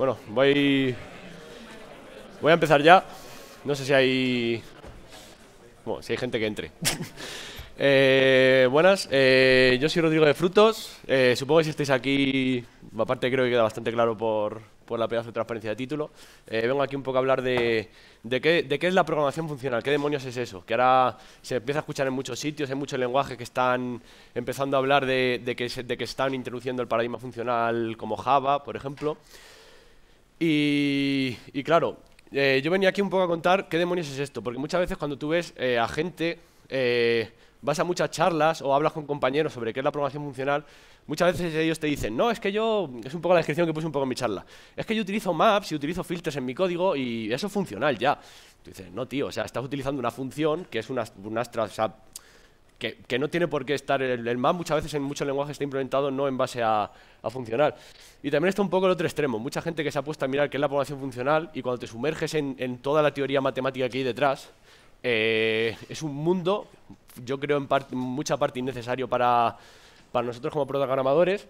Bueno, voy... Voy a empezar ya. No sé si hay... Bueno, si hay gente que entre. Eh, buenas, eh, yo soy Rodrigo de Frutos. Eh, supongo que si estáis aquí, aparte creo que queda bastante claro por, la pedazo de transparencia de título. vengo aquí un poco a hablar de, qué, es la programación funcional, qué demonios es eso, que ahora se empieza a escuchar en muchos sitios, hay muchos lenguajes que están empezando a hablar de, de que, que, están introduciendo el paradigma funcional como Java, por ejemplo. Y, claro, eh, yo venía aquí un poco a contar qué demonios es esto, porque muchas veces cuando tú ves eh, a gente, eh, vas a muchas charlas o hablas con compañeros sobre qué es la programación funcional, muchas veces ellos te dicen, no, es que yo, es un poco la descripción que puse un poco en mi charla, es que yo utilizo maps y utilizo filtros en mi código y eso es funcional ya. Tú dices, no, tío, o sea, estás utilizando una función que es una, que, no tiene por qué estar. El, el muchas veces en muchos lenguajes está implementado no en base a, a, funcional. Y también está un poco el otro extremo. Mucha gente que se ha puesto a mirar qué es la población funcional y cuando te sumerges en, toda la teoría matemática que hay detrás, eh, es un mundo, yo creo, en, mucha parte innecesario para, para nosotros como programadores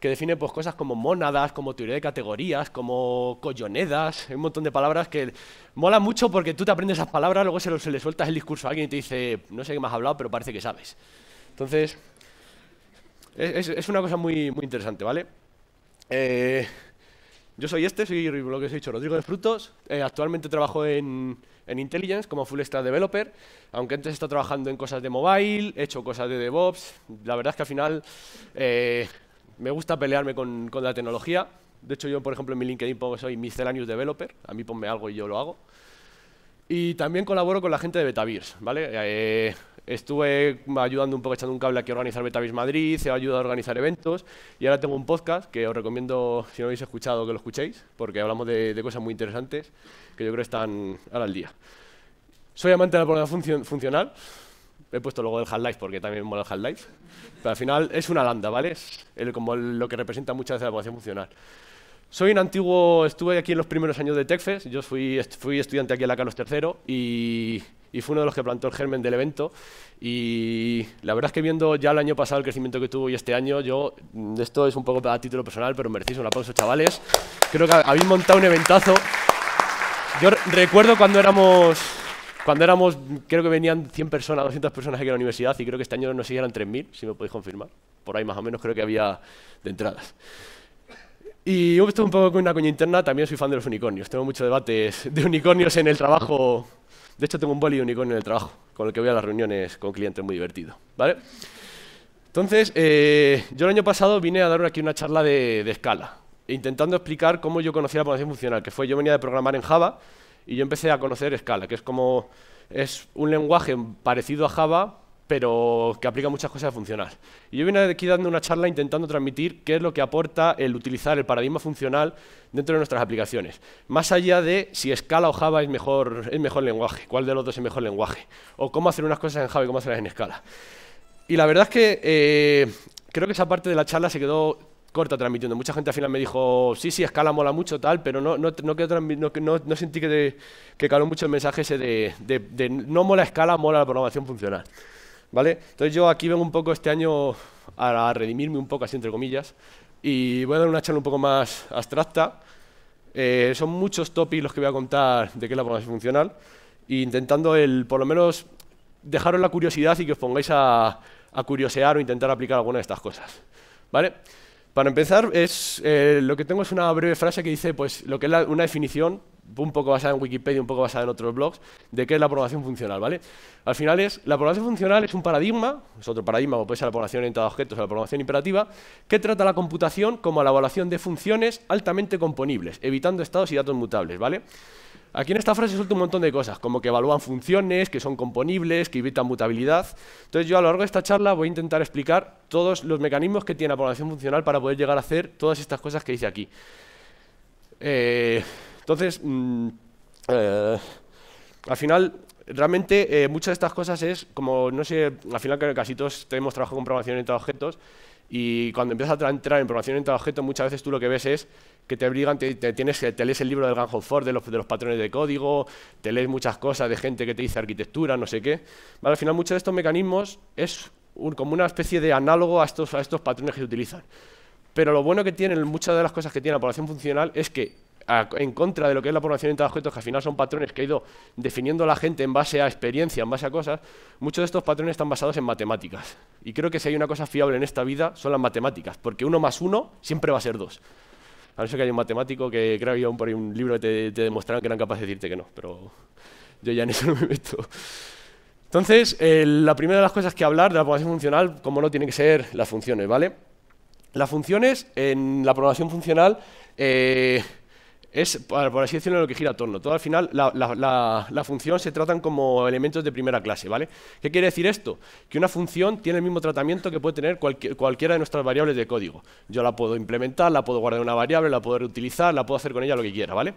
que define pues, cosas como monadas, como teoría de categorías, como collonedas, un montón de palabras que mola mucho porque tú te aprendes esas palabras, luego se, le sueltas el discurso a alguien y te dice, no sé qué más has hablado, pero parece que sabes. Entonces, es, una cosa muy, interesante, ¿vale? Eh, yo soy este, soy lo que he dicho, Rodrigo de Frutos. Eh, actualmente trabajo en, Intelligence como full stack developer, aunque antes he estado trabajando en cosas de mobile, he hecho cosas de DevOps. La verdad es que al final... Eh, me gusta pelearme con, la tecnología. De hecho, yo, por ejemplo, en mi LinkedIn pongo soy miscellaneous developer. A mí ponme algo y yo lo hago. Y también colaboro con la gente de Betavirs, ¿vale? Eh, estuve ayudando un poco, echando un cable aquí a organizar Betavirs Madrid, se ha ayudado a organizar eventos y ahora tengo un podcast que os recomiendo, si no habéis escuchado, que lo escuchéis, porque hablamos de, cosas muy interesantes que yo creo están ahora al día. Soy amante de la programación funcional, He puesto luego el Half-Life porque también mola el Half-Life. Pero al final es una landa ¿vale? Es como lo que representa muchas veces la vocación funcional. Soy un antiguo, estuve aquí en los primeros años de TechFest, yo fui, fui estudiante aquí en la Carlos III y, y fue uno de los que plantó el germen del evento. Y la verdad es que viendo ya el año pasado el crecimiento que tuvo y este año, yo, mm, esto es un poco a título personal, pero merecéis un aplauso, chavales. Creo que habéis montado un eventazo. Yo recuerdo cuando éramos cuando éramos, creo que venían 100 personas, 200 personas aquí a la universidad y creo que este año no sé eran 3.000, si me podéis confirmar. Por ahí más o menos creo que había de entradas. Y yo estoy un poco con una coña interna, también soy fan de los unicornios. Tengo muchos debates de unicornios en el trabajo. De hecho, tengo un boli de unicornio en el trabajo, con el que voy a las reuniones con clientes, muy divertido. ¿vale? Entonces, eh, yo el año pasado vine a dar aquí una charla de, de escala, intentando explicar cómo yo conocía la programación funcional, que fue yo venía de programar en Java, y yo empecé a conocer Scala, que es como es un lenguaje parecido a Java, pero que aplica muchas cosas a funcional. Y yo vine aquí dando una charla intentando transmitir qué es lo que aporta el utilizar el paradigma funcional dentro de nuestras aplicaciones. Más allá de si Scala o Java es mejor, mejor lenguaje, cuál de los dos es mejor lenguaje, o cómo hacer unas cosas en Java y cómo hacerlas en Scala. Y la verdad es que eh, creo que esa parte de la charla se quedó corta transmitiendo. Mucha gente al final me dijo, sí, sí, escala mola mucho, tal, pero no, no, no, no, sentí que, que, caló mucho el mensaje ese de, no mola escala, mola la programación funcional. ¿Vale? Entonces yo aquí vengo un poco este año a, redimirme un poco, así entre comillas, y voy a dar una charla un poco más abstracta. Eh, son muchos topics los que voy a contar de qué es la programación funcional, e intentando el, por lo menos dejaros la curiosidad y que os pongáis a, a curiosear o intentar aplicar alguna de estas cosas. ¿Vale? Para empezar, es, eh, lo que tengo es una breve frase que dice pues, lo que es una definición, un poco basada en Wikipedia, un poco basada en otros blogs, de qué es la programación funcional. ¿vale? Al final es, la programación funcional es un paradigma, es otro paradigma, o puede ser la programación orientada a objetos o la programación imperativa, que trata la computación como la evaluación de funciones altamente componibles, evitando estados y datos mutables. ¿vale? Aquí en esta frase suelta un montón de cosas, como que evalúan funciones, que son componibles, que evitan mutabilidad. Entonces yo a lo largo de esta charla voy a intentar explicar todos los mecanismos que tiene la programación funcional para poder llegar a hacer todas estas cosas que dice aquí. Eh, entonces, mm, eh, al final, realmente eh, muchas de estas cosas es, como no sé, al final casi todos tenemos trabajo con programación entre objetos, y cuando empiezas a entrar en programación entre objetos, muchas veces tú lo que ves es que te obligan, te, tienes, te lees el libro del of Ford, de los, de los patrones de código, te lees muchas cosas de gente que te dice arquitectura, no sé qué. al final muchos de estos mecanismos es un, como una especie de análogo a estos, a estos patrones que se utilizan. Pero lo bueno que tienen muchas de las cosas que tiene la población funcional es que en contra de lo que es la población de objetos, que al final son patrones que ha ido definiendo la gente en base a experiencia, en base a cosas, muchos de estos patrones están basados en matemáticas. Y creo que si hay una cosa fiable en esta vida son las matemáticas, porque uno más uno siempre va a ser dos. A ver que haya un matemático que creo que había por un libro te, te demostraron que eran capaces de decirte que no, pero yo ya en eso no me meto. Entonces, eh, la primera de las cosas que hablar de la programación funcional, como no, tiene que ser las funciones, ¿vale? Las funciones, en la programación funcional, eh, es, por así decirlo, lo que gira a torno. Todo al final, la, función se tratan como elementos de primera clase, ¿vale? ¿Qué quiere decir esto? Que una función tiene el mismo tratamiento que puede tener cualquiera de nuestras variables de código. Yo la puedo implementar, la puedo guardar en una variable, la puedo reutilizar, la puedo hacer con ella lo que quiera, ¿vale?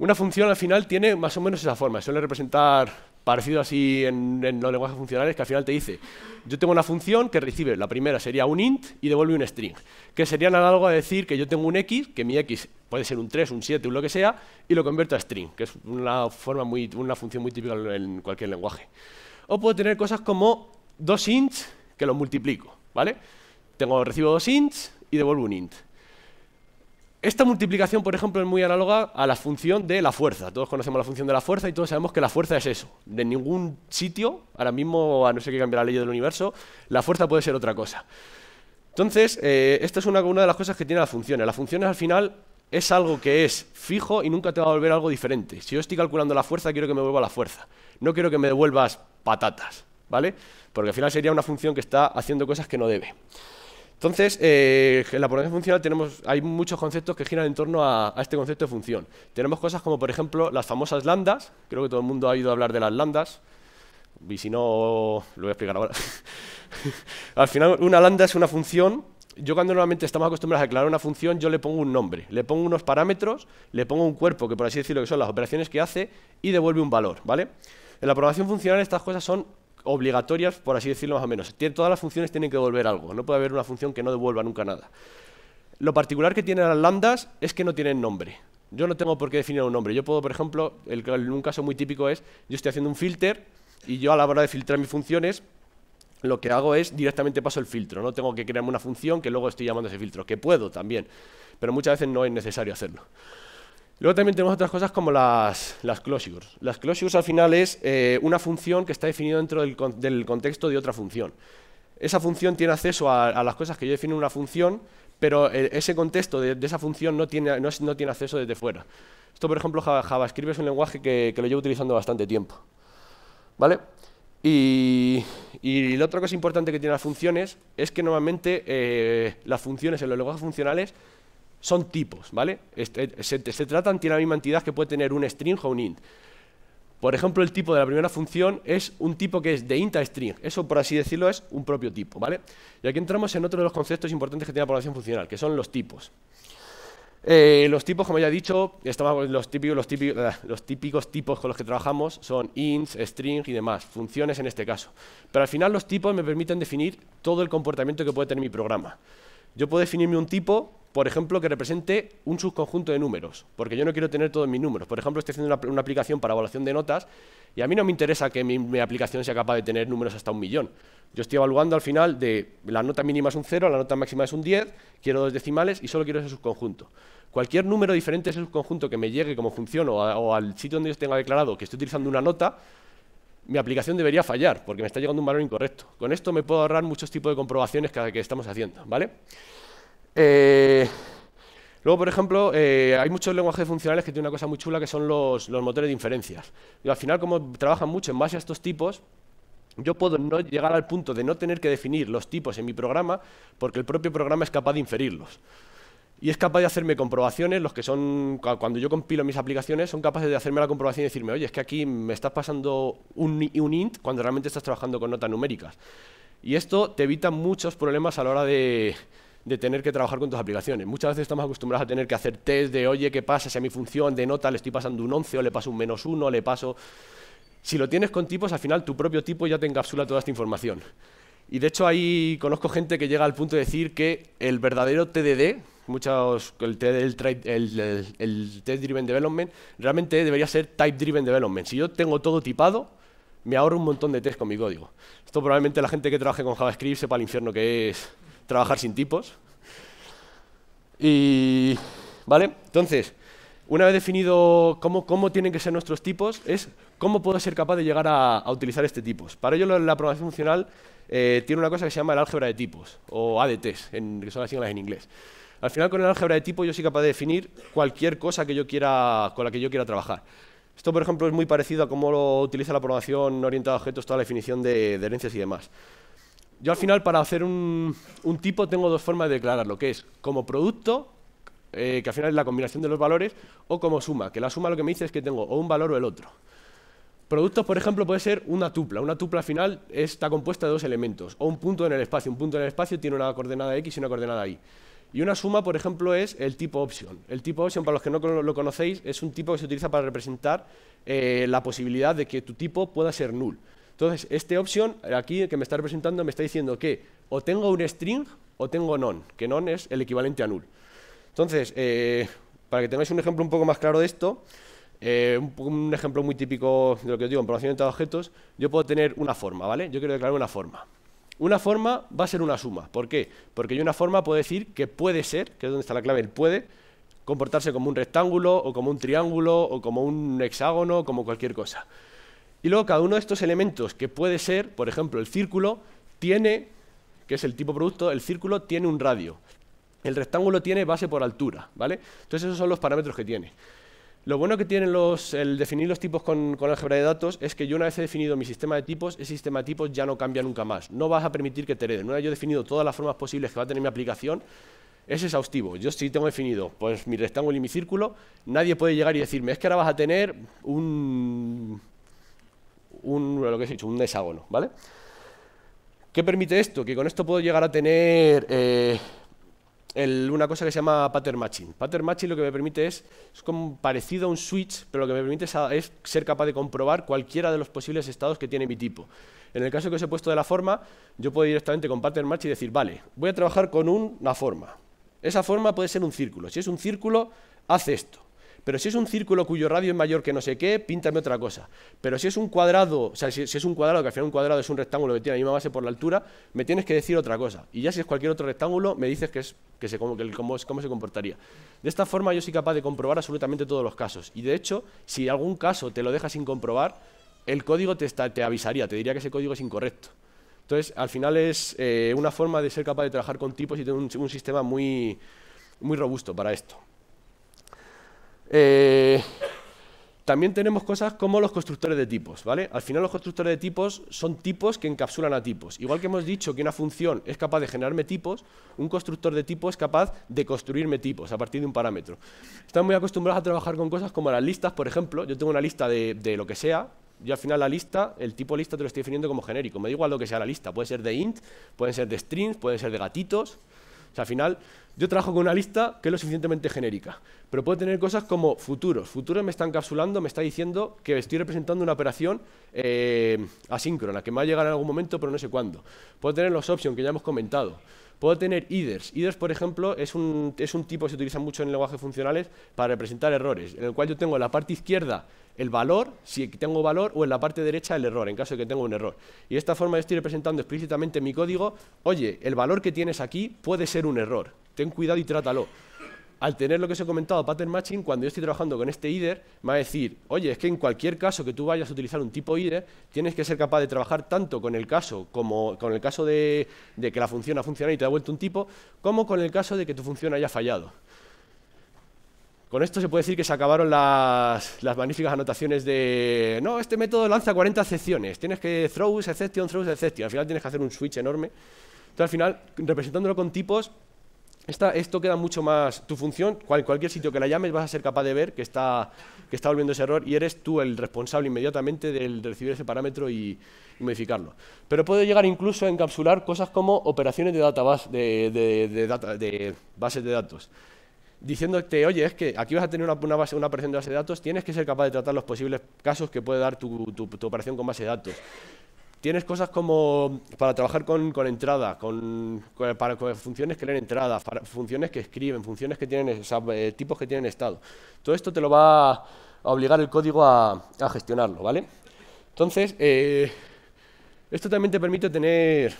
Una función al final tiene más o menos esa forma, suele representar parecido así en, los lenguajes funcionales, que al final te dice, yo tengo una función que recibe, la primera sería un int y devuelve un string, que sería análogo a decir que yo tengo un x, que mi x puede ser un 3, un 7, un lo que sea, y lo convierto a string, que es una, forma muy, una función muy típica en cualquier lenguaje. O puedo tener cosas como dos ints que los multiplico, ¿vale? Tengo, recibo dos ints y devuelvo un int. Esta multiplicación, por ejemplo, es muy análoga a la función de la fuerza. Todos conocemos la función de la fuerza y todos sabemos que la fuerza es eso. De ningún sitio, ahora mismo, a no ser que cambie la ley del universo, la fuerza puede ser otra cosa. Entonces, eh, esta es una, de las cosas que tiene la función. La función al final, es algo que es fijo y nunca te va a volver algo diferente. Si yo estoy calculando la fuerza, quiero que me vuelva la fuerza. No quiero que me devuelvas patatas, ¿vale? Porque al final sería una función que está haciendo cosas que no debe. Entonces, eh, en la programación funcional tenemos, hay muchos conceptos que giran en torno a, este concepto de función. Tenemos cosas como, por ejemplo, las famosas lambdas. Creo que todo el mundo ha oído hablar de las lambdas. Y si no, lo voy a explicar ahora. Al final, una lambda es una función. Yo cuando normalmente estamos acostumbrados a declarar una función, yo le pongo un nombre, le pongo unos parámetros, le pongo un cuerpo, que por así decirlo que son las operaciones que hace, y devuelve un valor, ¿vale? En la programación funcional estas cosas son obligatorias, por así decirlo más o menos. todas las funciones tienen que devolver algo, no puede haber una función que no devuelva nunca nada. Lo particular que tienen las lambdas es que no tienen nombre. Yo no tengo por qué definir un nombre. Yo puedo, por ejemplo, en un caso muy típico es, yo estoy haciendo un filter y yo a la hora de filtrar mis funciones, lo que hago es directamente paso el filtro. No tengo que crearme una función que luego estoy llamando ese filtro, que puedo también, pero muchas veces no es necesario hacerlo. Luego también tenemos otras cosas como las, closures. Las closures al final es eh, una función que está definida dentro del, contexto de otra función. Esa función tiene acceso a, las cosas que yo defino en una función, pero eh, ese contexto de, esa función no tiene, acceso desde fuera. Esto, por ejemplo, JavaScript es un lenguaje que, lo llevo utilizando bastante tiempo. ¿Vale? Y, y, la otra cosa importante que tienen las funciones es que normalmente eh, las funciones en los lenguajes funcionales son tipos, ¿vale? Eh, se, tratan, tiene la misma entidad que puede tener un string o un int. Por ejemplo, el tipo de la primera función es un tipo que es de int a string. Eso, por así decirlo, es un propio tipo, ¿vale? Y aquí entramos en otro de los conceptos importantes que tiene la programación funcional, que son los tipos. Eh, los tipos, como ya he dicho, ah, los, típicos, tipos con los que trabajamos son ints, string y demás, funciones en este caso. Pero al final los tipos me permiten definir todo el comportamiento que puede tener mi programa. Yo puedo definirme un tipo, por ejemplo, que represente un subconjunto de números, porque yo no quiero tener todos mis números. Por ejemplo, estoy haciendo una, aplicación para evaluación de notas y a mí no me interesa que mi, aplicación sea capaz de tener números hasta un millón. Yo estoy evaluando al final de la nota mínima es un 0, la nota máxima es un 10, quiero dos decimales y solo quiero ese subconjunto. Cualquier número diferente a ese subconjunto que me llegue como función o, o al sitio donde yo tenga declarado que estoy utilizando una nota, mi aplicación debería fallar, porque me está llegando un valor incorrecto. Con esto me puedo ahorrar muchos tipos de comprobaciones que, estamos haciendo, ¿vale? Eh, luego, por ejemplo, eh, hay muchos lenguajes funcionales que tienen una cosa muy chula que son los, motores de inferencias. Y al final, como trabajan mucho en base a estos tipos, yo puedo no llegar al punto de no tener que definir los tipos en mi programa porque el propio programa es capaz de inferirlos. Y es capaz de hacerme comprobaciones, los que son, cuando yo compilo mis aplicaciones, son capaces de hacerme la comprobación y decirme, oye, es que aquí me estás pasando un, int cuando realmente estás trabajando con notas numéricas. Y esto te evita muchos problemas a la hora de, tener que trabajar con tus aplicaciones. Muchas veces estamos acostumbrados a tener que hacer test de, oye, ¿qué pasa si a mi función de nota le estoy pasando un 11 o le paso un menos 1, le paso... Si lo tienes con tipos, al final tu propio tipo ya te encapsula toda esta información. Y de hecho ahí conozco gente que llega al punto de decir que el verdadero TDD, muchos el, el, test driven development realmente debería ser type driven development. Si yo tengo todo tipado, me ahorro un montón de test con mi código. Esto probablemente la gente que trabaje con JavaScript sepa el infierno que es trabajar sin tipos. Y vale, entonces, una vez definido cómo, cómo tienen que ser nuestros tipos, es cómo puedo ser capaz de llegar a, utilizar este tipos. Para ello la, programación funcional eh, tiene una cosa que se llama el álgebra de tipos, o ADTs, en, que son las siglas en inglés. Al final con el álgebra de tipo yo soy capaz de definir cualquier cosa que yo quiera, con la que yo quiera trabajar. Esto, por ejemplo, es muy parecido a cómo lo utiliza la programación orientada a objetos, toda la definición de, herencias y demás. Yo al final para hacer un, tipo tengo dos formas de declararlo, que es como producto, eh, que al final es la combinación de los valores, o como suma, que la suma lo que me dice es que tengo o un valor o el otro. Productos, por ejemplo, puede ser una tupla. Una tupla final está compuesta de dos elementos, o un punto en el espacio. Un punto en el espacio tiene una coordenada X y una coordenada Y. Y una suma, por ejemplo, es el tipo option. El tipo option, para los que no lo conocéis, es un tipo que se utiliza para representar eh, la posibilidad de que tu tipo pueda ser null. Entonces, este option aquí que me está representando me está diciendo que o tengo un string o tengo non, que non es el equivalente a null. Entonces, eh, para que tengáis un ejemplo un poco más claro de esto, eh, un, ejemplo muy típico de lo que os digo en programación de objetos, yo puedo tener una forma, ¿vale? Yo quiero declarar una forma. Una forma va a ser una suma. ¿Por qué? Porque hay una forma puedo decir que puede ser, que es donde está la clave, el puede, comportarse como un rectángulo o como un triángulo o como un hexágono, o como cualquier cosa. Y luego cada uno de estos elementos que puede ser, por ejemplo, el círculo tiene, que es el tipo producto, el círculo tiene un radio. El rectángulo tiene base por altura, ¿vale? Entonces esos son los parámetros que tiene. Lo bueno que tienen el definir los tipos con, álgebra de datos es que yo una vez he definido mi sistema de tipos, ese sistema de tipos ya no cambia nunca más. No vas a permitir que te hereden. Una vez yo he definido todas las formas posibles que va a tener mi aplicación, es exhaustivo. Yo sí tengo definido pues, mi rectángulo y mi círculo. Nadie puede llegar y decirme, es que ahora vas a tener un, un, lo que he dicho, un hexágono. ¿vale? ¿Qué permite esto? Que con esto puedo llegar a tener... Eh, una cosa que se llama pattern matching. Pattern matching lo que me permite es, es como parecido a un switch, pero lo que me permite es, ser capaz de comprobar cualquiera de los posibles estados que tiene mi tipo. En el caso que os he puesto de la forma, yo puedo directamente con pattern match y decir, vale, voy a trabajar con una forma. Esa forma puede ser un círculo. Si es un círculo, hace esto. Pero si es un círculo cuyo radio es mayor que no sé qué, píntame otra cosa. Pero si es un cuadrado, o sea, si, es un cuadrado, que al final un cuadrado es un rectángulo que tiene la misma base por la altura, me tienes que decir otra cosa. Y ya si es cualquier otro rectángulo, me dices que es, cómo, se comportaría. De esta forma yo soy capaz de comprobar absolutamente todos los casos. Y de hecho, si algún caso te lo dejas sin comprobar, el código te, avisaría, te diría que ese código es incorrecto. Entonces, al final es eh, una forma de ser capaz de trabajar con tipos y tener un, sistema muy robusto para esto. Eh, también tenemos cosas como los constructores de tipos, ¿vale? Al final los constructores de tipos son tipos que encapsulan a tipos. Igual que hemos dicho que una función es capaz de generarme tipos, un constructor de tipo es capaz de construirme tipos a partir de un parámetro. Estamos muy acostumbrados a trabajar con cosas como las listas, por ejemplo. Yo tengo una lista de, lo que sea, yo al final la lista, el tipo lista te lo estoy definiendo como genérico. Me da igual lo que sea la lista, puede ser de int, pueden ser de strings, pueden ser de gatitos, al final, yo trabajo con una lista que es lo suficientemente genérica, pero puedo tener cosas como futuros. Futuros me están encapsulando, me está diciendo que estoy representando una operación eh, asíncrona, que me va a llegar en algún momento, pero no sé cuándo. Puedo tener los options que ya hemos comentado. Puedo tener iders. Iders, por ejemplo, es un, es un tipo que se utiliza mucho en lenguajes funcionales para representar errores, en el cual yo tengo la parte izquierda el valor, si tengo valor, o en la parte derecha el error, en caso de que tenga un error. Y de esta forma yo estoy representando explícitamente mi código, oye, el valor que tienes aquí puede ser un error, ten cuidado y trátalo. Al tener lo que os he comentado, pattern matching, cuando yo estoy trabajando con este IDER, me va a decir, oye, es que en cualquier caso que tú vayas a utilizar un tipo IDER, tienes que ser capaz de trabajar tanto con el caso, como con el caso de, de que la función ha funcionado y te ha vuelto un tipo, como con el caso de que tu función haya fallado. Con esto se puede decir que se acabaron las, magníficas anotaciones de... No, este método lanza 40 excepciones. Tienes que throws, exception, throws, exception. Al final tienes que hacer un switch enorme. Entonces, al final, representándolo con tipos, esto queda mucho más... Tu función, cualquier sitio que la llames, vas a ser capaz de ver que está, volviendo ese error y eres tú el responsable inmediatamente del, de recibir ese parámetro y, modificarlo. Pero puede llegar incluso a encapsular cosas como operaciones de, bases de datos diciéndote, oye, es que aquí vas a tener una, una, base, una operación de base de datos, tienes que ser capaz de tratar los posibles casos que puede dar tu, operación con base de datos. Tienes cosas como para trabajar con, con entrada, con, para, funciones que leen entrada, funciones que escriben, funciones que tienen, eh, tipos que tienen estado. Todo esto te lo va a obligar el código a, gestionarlo, ¿vale? Entonces, eh, esto también te permite tener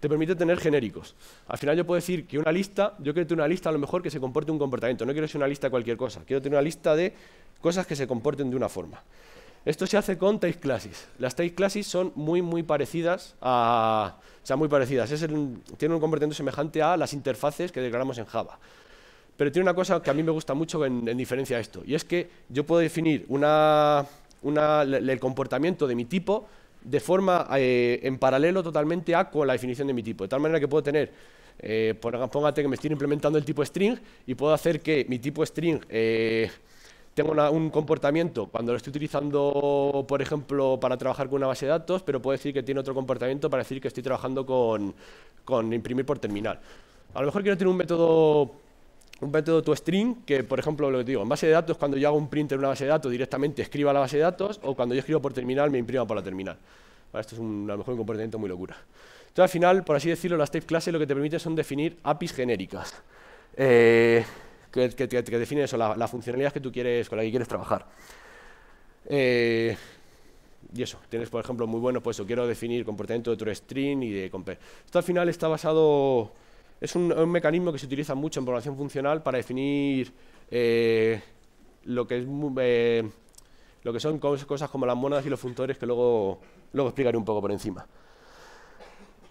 te permite tener genéricos. Al final yo puedo decir que una lista, yo quiero tener una lista a lo mejor que se comporte un comportamiento, no quiero ser una lista de cualquier cosa, quiero tener una lista de cosas que se comporten de una forma. Esto se hace con type classes. Las type classes son muy, muy parecidas a... O sea, muy parecidas. Es tiene un comportamiento semejante a las interfaces que declaramos en Java. Pero tiene una cosa que a mí me gusta mucho en, diferencia a esto. Y es que yo puedo definir el comportamiento de mi tipo de forma eh, en paralelo totalmente a con la definición de mi tipo. De tal manera que puedo tener, eh, ejemplo póngate que me estoy implementando el tipo string y puedo hacer que mi tipo string eh, tenga un comportamiento cuando lo estoy utilizando, por ejemplo, para trabajar con una base de datos, pero puedo decir que tiene otro comportamiento para decir que estoy trabajando con, con imprimir por terminal. A lo mejor quiero tener un método un método toString, que por ejemplo lo que digo, en base de datos, cuando yo hago un print en una base de datos, directamente escriba la base de datos, o cuando yo escribo por terminal, me imprima por la terminal. esto es un, a lo mejor un comportamiento muy locura. Entonces, al final, por así decirlo, las type classes lo que te permite son definir APIs genéricas, eh, que, definen eso, la, funcionalidad que tú quieres, con la que quieres trabajar. Eh, y eso, tienes, por ejemplo, muy bueno, pues eso, quiero definir comportamiento de string y de compare. Esto al final está basado es un, mecanismo que se utiliza mucho en programación funcional para definir eh, lo que es eh, lo que son cosas como las monedas y los funtores que luego, explicaré un poco por encima.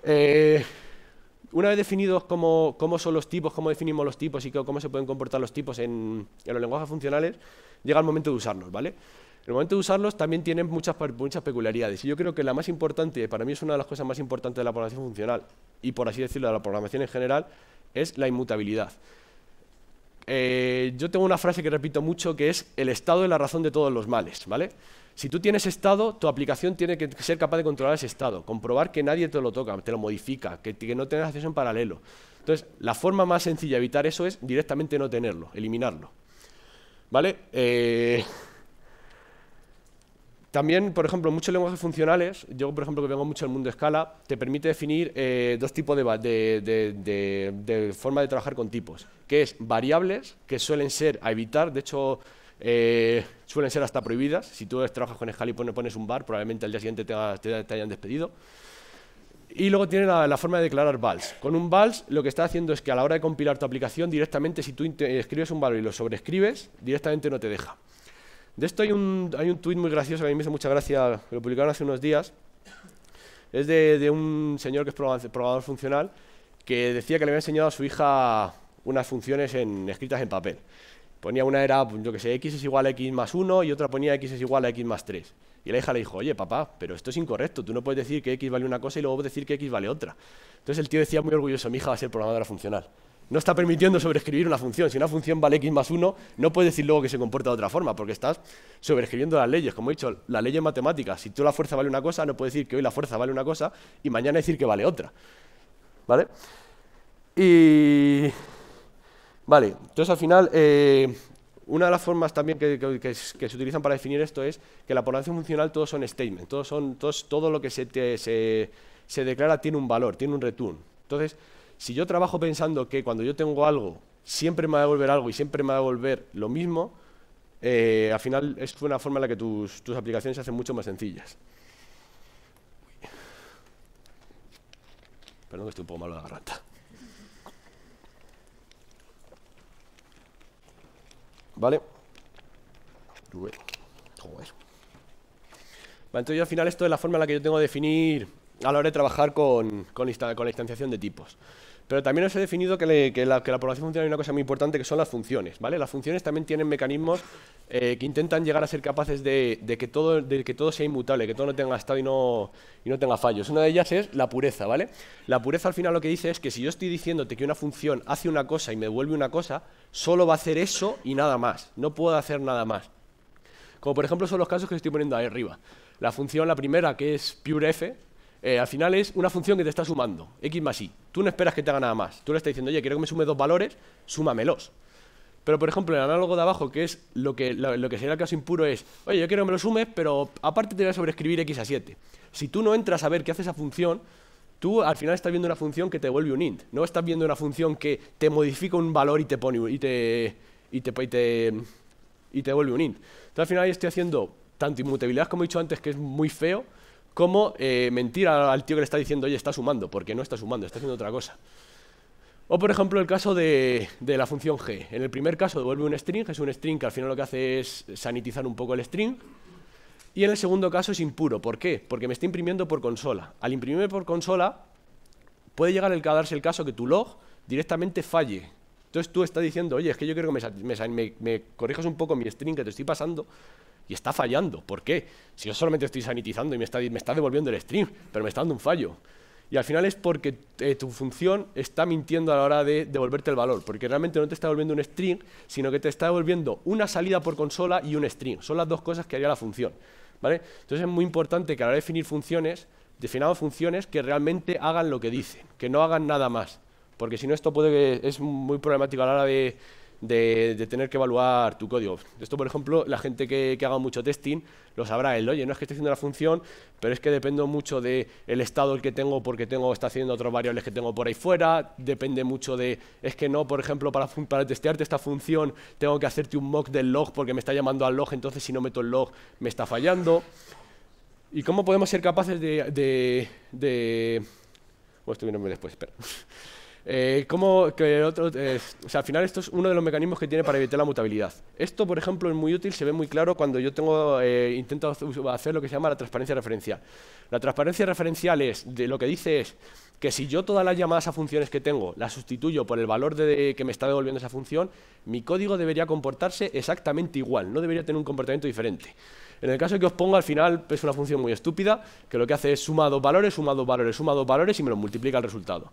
Eh, una vez definidos cómo, son los tipos, cómo definimos los tipos y cómo se pueden comportar los tipos en, en, los lenguajes funcionales, llega el momento de usarlos, ¿vale? el momento de usarlos también tienen muchas, muchas peculiaridades. Y yo creo que la más importante, para mí es una de las cosas más importantes de la programación funcional, y por así decirlo, de la programación en general, es la inmutabilidad. Eh, yo tengo una frase que repito mucho que es el estado es la razón de todos los males, ¿vale? Si tú tienes estado, tu aplicación tiene que ser capaz de controlar ese estado, comprobar que nadie te lo toca, te lo modifica, que, no tengas acceso en paralelo. Entonces, la forma más sencilla de evitar eso es directamente no tenerlo, eliminarlo. ¿Vale? Eh... También, por ejemplo, muchos lenguajes funcionales, yo por ejemplo que vengo mucho del mundo de escala, te permite definir eh, dos tipos de, de, de, forma de trabajar con tipos, que es variables, que suelen ser a evitar, de hecho eh, suelen ser hasta prohibidas, si tú trabajas con escala y pones un bar, probablemente al día siguiente te, hayan despedido. Y luego tiene la, forma de declarar vals. Con un vals lo que está haciendo es que a la hora de compilar tu aplicación, directamente si tú escribes un valor y lo sobrescribes, directamente no te deja. De esto hay un, hay tuit muy gracioso que a mí me hizo mucha gracia, que lo publicaron hace unos días. Es de, un señor que es programador funcional que decía que le había enseñado a su hija unas funciones en, escritas en papel. Ponía una era, pues, yo que sé, x es igual a x más 1 y otra ponía x es igual a x más 3. Y la hija le dijo, oye, papá, pero esto es incorrecto, tú no puedes decir que x vale una cosa y luego decir que x vale otra. Entonces el tío decía muy orgulloso, mi hija va a ser programadora funcional no está permitiendo sobreescribir una función. Si una función vale x más 1, no puedes decir luego que se comporta de otra forma, porque estás sobreescribiendo las leyes. Como he dicho, las leyes matemáticas, si tú la fuerza vale una cosa, no puedes decir que hoy la fuerza vale una cosa y mañana decir que vale otra. ¿Vale? Y... Vale, entonces al final, eh, una de las formas también que, se utilizan para definir esto es que la población funcional todos son statements, todos son, todos, todo lo que se, se, se declara tiene un valor, tiene un return. Entonces, si yo trabajo pensando que cuando yo tengo algo, siempre me va a devolver algo y siempre me va a devolver lo mismo, eh, al final es una forma en la que tus, tus aplicaciones se hacen mucho más sencillas. Perdón que estoy un poco malo de la garganta. ¿Vale? entonces yo al final esto es la forma en la que yo tengo que definir a la hora de trabajar con, con la instanciación de tipos. Pero también os he definido que, la, programación funcional hay una cosa muy importante que son las funciones, ¿vale? Las funciones también tienen mecanismos eh, que intentan llegar a ser capaces de, que todo, sea inmutable, que todo no tenga estado y no, tenga fallos. Una de ellas es la pureza, ¿vale? La pureza al final lo que dice es que si yo estoy diciéndote que una función hace una cosa y me devuelve una cosa, solo va a hacer eso y nada más. No puedo hacer nada más. Como por ejemplo son los casos que estoy poniendo ahí arriba. La función, la primera, que es pure f eh, al final es una función que te está sumando, x más y. Tú no esperas que te haga nada más. Tú le estás diciendo, oye, quiero que me sume dos valores, súmamelos. Pero, por ejemplo, el análogo de abajo, que es lo que, lo, sería el caso impuro, es, oye, yo quiero que me lo sumes, pero aparte te voy a sobreescribir x a 7. Si tú no entras a ver qué hace esa función, tú al final estás viendo una función que te vuelve un int. No estás viendo una función que te modifica un valor y te pone y te, y te, y te, vuelve un int. Entonces, al final estoy haciendo tanto inmutabilidad como he dicho antes, que es muy feo, como eh, mentir al tío que le está diciendo, oye, está sumando, porque no está sumando, está haciendo otra cosa. O por ejemplo el caso de, la función g. En el primer caso devuelve un string, es un string que al final lo que hace es sanitizar un poco el string. Y en el segundo caso es impuro. ¿Por qué? Porque me está imprimiendo por consola. Al imprimirme por consola puede llegar el, a darse el caso que tu log directamente falle. Entonces tú estás diciendo, oye, es que yo quiero que me, me corrijas un poco mi string que te estoy pasando y está fallando. ¿Por qué? Si yo solamente estoy sanitizando y me está, me está devolviendo el string, pero me está dando un fallo. Y al final es porque eh, tu función está mintiendo a la hora de devolverte el valor, porque realmente no te está devolviendo un string, sino que te está devolviendo una salida por consola y un string. Son las dos cosas que haría la función. ¿vale? Entonces es muy importante que a la hora de definir funciones, definamos funciones que realmente hagan lo que dicen, que no hagan nada más. Porque si no, esto puede que es muy problemático a la hora de, de, tener que evaluar tu código. Esto, por ejemplo, la gente que, haga mucho testing lo sabrá él. Oye, no es que esté haciendo la función, pero es que dependo mucho del el estado que tengo porque tengo, está haciendo otras variables que tengo por ahí fuera. Depende mucho de, es que no, por ejemplo, para, para testearte esta función tengo que hacerte un mock del log porque me está llamando al log, entonces si no meto el log me está fallando. ¿Y cómo podemos ser capaces de... de, de... Bueno, después, espera. Eh, que otro, eh, al final esto es uno de los mecanismos que tiene para evitar la mutabilidad. Esto, por ejemplo, es muy útil, se ve muy claro cuando yo tengo, eh, intento hacer lo que se llama la transparencia referencial. La transparencia referencial es, de lo que dice es que si yo todas las llamadas a funciones que tengo las sustituyo por el valor de, que me está devolviendo esa función, mi código debería comportarse exactamente igual, no debería tener un comportamiento diferente. En el caso que os pongo, al final es una función muy estúpida, que lo que hace es suma dos valores, suma dos valores, suma dos valores y me lo multiplica el resultado.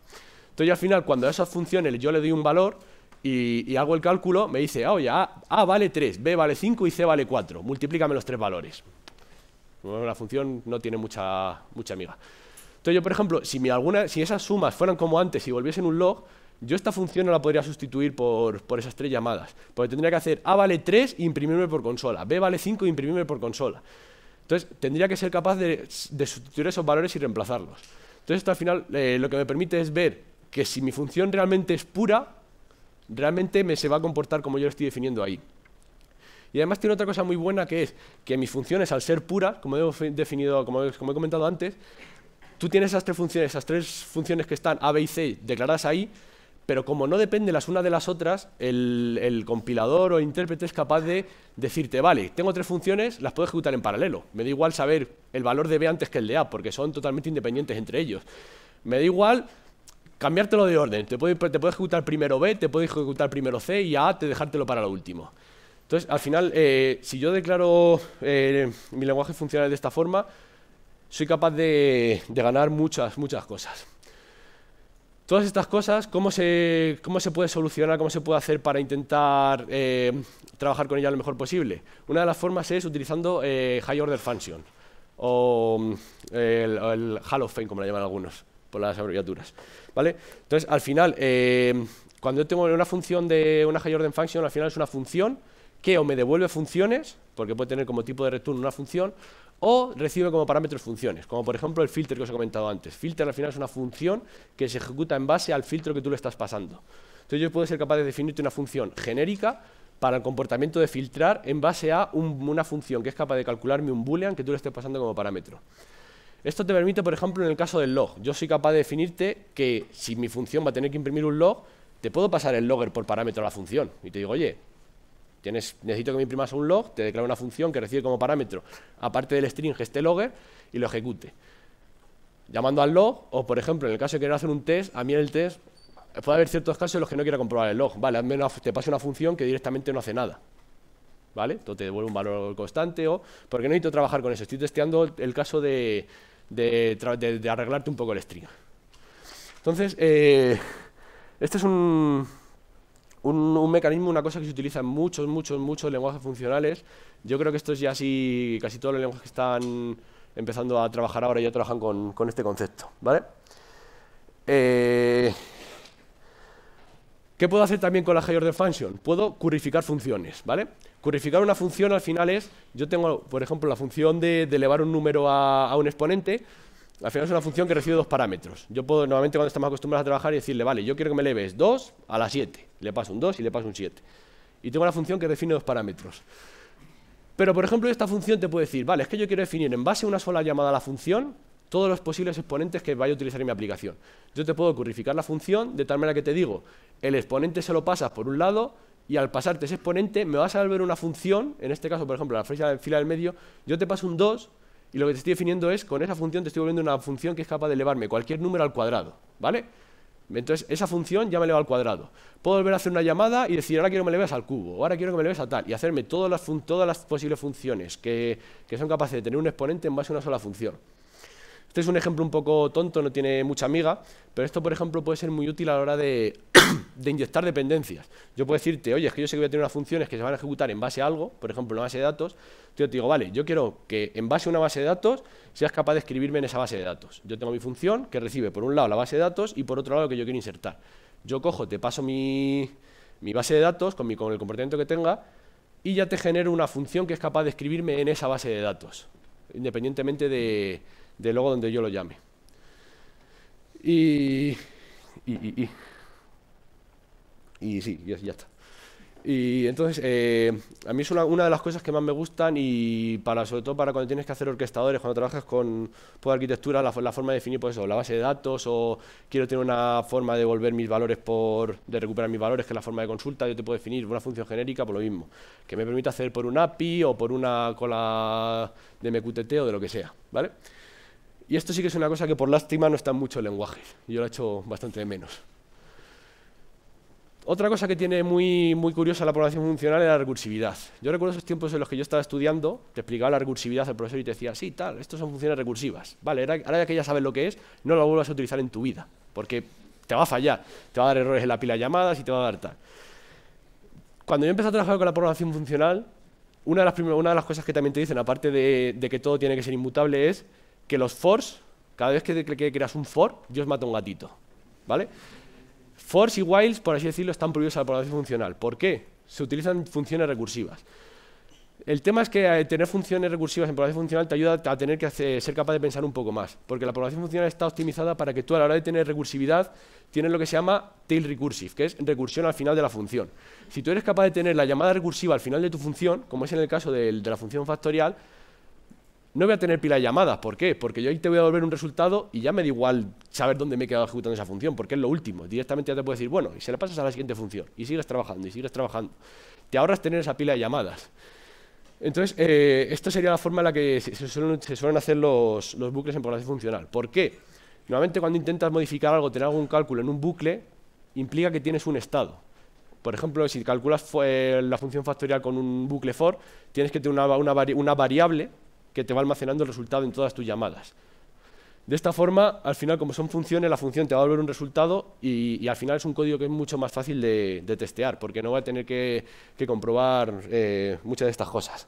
Entonces al final, cuando a esas funciones yo le doy un valor y, hago el cálculo, me dice, ah, oye, a, vale 3, B vale 5 y C vale 4. Multiplícame los tres valores. la función no tiene mucha, mucha amiga. Entonces yo, por ejemplo, si, alguna, si esas sumas fueran como antes y volviesen un log, yo esta función no la podría sustituir por, esas tres llamadas, porque tendría que hacer A vale 3 e imprimirme por consola, B vale 5 e imprimirme por consola. Entonces, tendría que ser capaz de, sustituir esos valores y reemplazarlos. Entonces, esto al final eh, lo que me permite es ver que si mi función realmente es pura, realmente me se va a comportar como yo lo estoy definiendo ahí. Y además tiene otra cosa muy buena que es que mis funciones, al ser puras, como he definido, como comentado antes, tú tienes esas tres funciones, esas tres funciones que están A, B y C declaradas ahí, pero como no dependen las unas de las otras, el, compilador o intérprete es capaz de decirte, vale, tengo tres funciones, las puedo ejecutar en paralelo. Me da igual saber el valor de B antes que el de A, porque son totalmente independientes entre ellos. Me da igual cambiártelo de orden. Te puede, ejecutar primero B, te puedes ejecutar primero C y A te dejártelo para lo último. Entonces, al final, eh, si yo declaro eh, mi lenguaje funcional de esta forma, soy capaz de, ganar muchas, muchas cosas. Todas estas cosas, ¿cómo se, puede solucionar, cómo se puede hacer para intentar eh, trabajar con ella lo mejor posible? Una de las formas es utilizando High Order Function, o mm, el, el Hall of Fame, como la llaman algunos por las abreviaturas. ¿vale? Entonces, al final, eh, cuando yo tengo una función de una high order function, al final es una función que o me devuelve funciones, porque puede tener como tipo de return una función, o recibe como parámetros funciones, como por ejemplo el filter que os he comentado antes. Filter al final es una función que se ejecuta en base al filtro que tú le estás pasando. Entonces yo puedo ser capaz de definirte una función genérica para el comportamiento de filtrar en base a una función que es capaz de calcularme un boolean que tú le estés pasando como parámetro. Esto te permite, por ejemplo, en el caso del log, yo soy capaz de definirte que si mi función va a tener que imprimir un log, te puedo pasar el logger por parámetro a la función. Y te digo, oye, necesito que me imprimas un log, te declaro una función que recibe como parámetro, aparte del string, este logger, y lo ejecute. Llamando al log, o por ejemplo, en el caso de querer hacer un test, a mí en el test, eh, puede haber ciertos casos en los que no quiera comprobar el log. Vale, al menos te pase una función que directamente no hace nada. ¿Vale? Entonces te devuelve un valor constante o... Porque no necesito trabajar con eso. Estoy testeando el caso de, de, arreglarte un poco el string. Entonces, eh, este es un, mecanismo, una cosa que se utiliza en muchos, muchos, muchos lenguajes funcionales. Yo creo que esto es ya así, casi todos los lenguajes que están empezando a trabajar ahora ya trabajan con, este concepto, ¿vale? Eh, ¿Qué puedo hacer también con la high order function? Puedo currificar funciones, ¿vale? Currificar una función al final es, yo tengo, por ejemplo, la función de, elevar un número a, un exponente, al final es una función que recibe dos parámetros. Yo puedo, normalmente cuando estamos acostumbrados a trabajar, y decirle, vale, yo quiero que me eleves 2 a la 7, le paso un 2 y le paso un 7. Y tengo una función que define dos parámetros. Pero, por ejemplo, esta función te puede decir, vale, es que yo quiero definir en base a una sola llamada a la función todos los posibles exponentes que vaya a utilizar en mi aplicación. Yo te puedo currificar la función de tal manera que te digo, el exponente se lo pasas por un lado, y al pasarte ese exponente me vas a volver una función, en este caso, por ejemplo, la flecha fila del medio, yo te paso un 2 y lo que te estoy definiendo es, con esa función te estoy volviendo una función que es capaz de elevarme cualquier número al cuadrado, ¿vale? Entonces, esa función ya me eleva al cuadrado. Puedo volver a hacer una llamada y decir, ahora quiero que me eleves al cubo, o ahora quiero que me eleves a tal, y hacerme todas las, todas las posibles funciones que, que son capaces de tener un exponente en base a una sola función. Este es un ejemplo un poco tonto, no tiene mucha miga, pero esto, por ejemplo, puede ser muy útil a la hora de, inyectar dependencias. Yo puedo decirte, oye, es que yo sé que voy a tener unas funciones que se van a ejecutar en base a algo, por ejemplo, una base de datos. Yo te digo, vale, yo quiero que en base a una base de datos seas capaz de escribirme en esa base de datos. Yo tengo mi función que recibe, por un lado, la base de datos y por otro lado, lo que yo quiero insertar. Yo cojo, te paso mi, base de datos con, con el comportamiento que tenga y ya te genero una función que es capaz de escribirme en esa base de datos, independientemente de de luego donde yo lo llame. Y, y, y, sí, ya, está. Y entonces, eh, a mí es una, de las cosas que más me gustan y para sobre todo para cuando tienes que hacer orquestadores, cuando trabajas con pues, arquitectura, la, forma de definir pues, eso, la base de datos o quiero tener una forma de devolver mis valores por, de recuperar mis valores, que es la forma de consulta, yo te puedo definir una función genérica por lo mismo, que me permite hacer por un API o por una cola de MQTT o de lo que sea, ¿vale? Y esto sí que es una cosa que por lástima no está en mucho lenguajes. lenguaje. Yo he hecho bastante de menos. Otra cosa que tiene muy, curiosa la programación funcional es la recursividad. Yo recuerdo esos tiempos en los que yo estaba estudiando, te explicaba la recursividad al profesor y te decía, sí, tal, esto son funciones recursivas. Vale, ahora ya que ya sabes lo que es, no lo vuelvas a utilizar en tu vida, porque te va a fallar, te va a dar errores en la pila de llamadas y te va a dar tal. Cuando yo empecé a trabajar con la programación funcional, una de las, cosas que también te dicen, aparte de que todo tiene que ser inmutable, es que los fors, cada vez que, creas un for, Dios mato un gatito. ¿Vale? Fors y whiles, por así decirlo, están prohibidos a la programación funcional. ¿Por qué? Se utilizan funciones recursivas. El tema es que eh, tener funciones recursivas en programación funcional te ayuda a tener que ser capaz de pensar un poco más, porque la programación funcional está optimizada para que tú a la hora de tener recursividad tienes lo que se llama tail recursive, que es recursión al final de la función. Si tú eres capaz de tener la llamada recursiva al final de tu función, como es en el caso de la función factorial, no voy a tener pila de llamadas. ¿Por qué? Porque yo ahí te voy a devolver un resultado y ya me da igual saber dónde me he quedado ejecutando esa función, porque es lo último. Directamente ya te puedo decir, bueno, y se la pasas a la siguiente función. Y sigues trabajando, y sigues trabajando. Te ahorras tener esa pila de llamadas. Entonces, eh, esto esta sería la forma en la que se suelen, hacer los, bucles en programación funcional. ¿Por qué? Normalmente cuando intentas modificar algo, tener algún cálculo en un bucle, implica que tienes un estado. Por ejemplo, si calculas la función factorial con un bucle for, tienes que tener una variable que te va almacenando el resultado en todas tus llamadas. De esta forma, al final, como son funciones, la función te va a volver un resultado y, al final es un código que es mucho más fácil de, testear, porque no va a tener que, comprobar eh, muchas de estas cosas.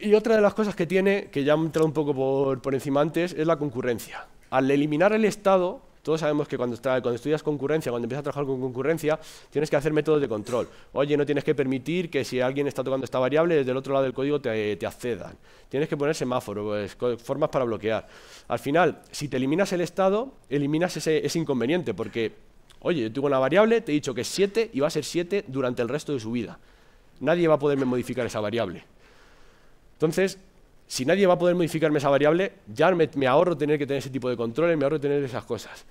Y otra de las cosas que tiene, que ya he entrado un poco por, por encima antes, es la concurrencia. Al eliminar el estado, todos sabemos que cuando, estudias concurrencia, cuando empiezas a trabajar con concurrencia, tienes que hacer métodos de control. Oye, no tienes que permitir que si alguien está tocando esta variable, desde el otro lado del código te, accedan. Tienes que poner semáforos, pues, formas para bloquear. Al final, si te eliminas el estado, eliminas ese, ese inconveniente, porque, oye, yo tengo una variable, te he dicho que es 7 y va a ser 7 durante el resto de su vida. Nadie va a poderme modificar esa variable. Entonces, si nadie va a poder modificarme esa variable, ya me, ahorro tener que tener ese tipo de controles, me ahorro tener esas cosas.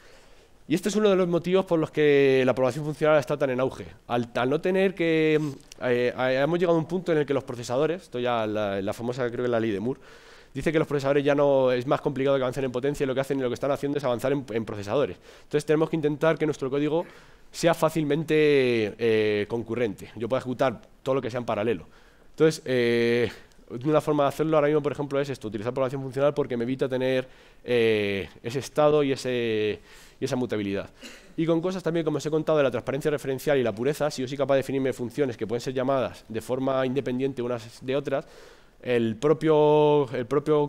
Y este es uno de los motivos por los que la programación funcional está tan en auge. Al, no tener que... Eh, eh, hemos llegado a un punto en el que los procesadores, esto ya la, famosa, creo que la ley de Moore, dice que los procesadores ya no es más complicado que avancen en potencia y lo que hacen y lo que están haciendo es avanzar en, procesadores. Entonces tenemos que intentar que nuestro código sea fácilmente eh, concurrente. Yo puedo ejecutar todo lo que sea en paralelo. Entonces, una forma de hacerlo ahora mismo, por ejemplo, es esto, utilizar programación funcional porque me evita tener eh, ese estado y, esa mutabilidad. Y con cosas también, como os he contado, de la transparencia referencial y la pureza, si yo soy capaz de definirme funciones que pueden ser llamadas de forma independiente unas de otras, el propio,